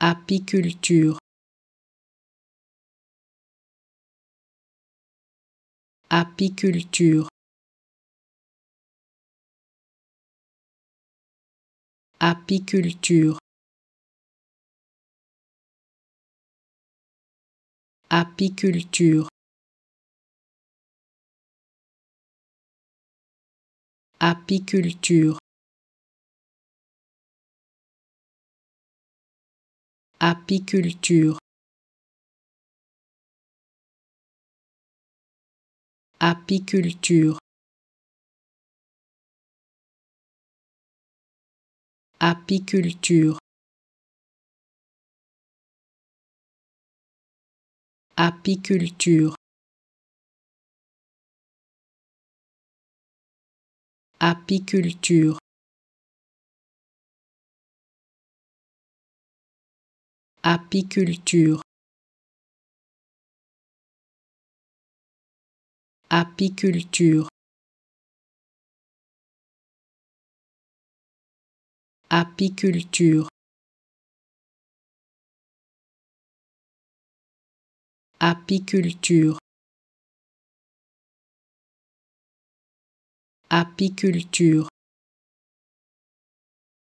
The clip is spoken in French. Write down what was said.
apiculture apiculture apiculture apiculture apiculture apiculture apiculture apiculture apiculture apiculture apiculture apiculture apiculture apiculture apiculture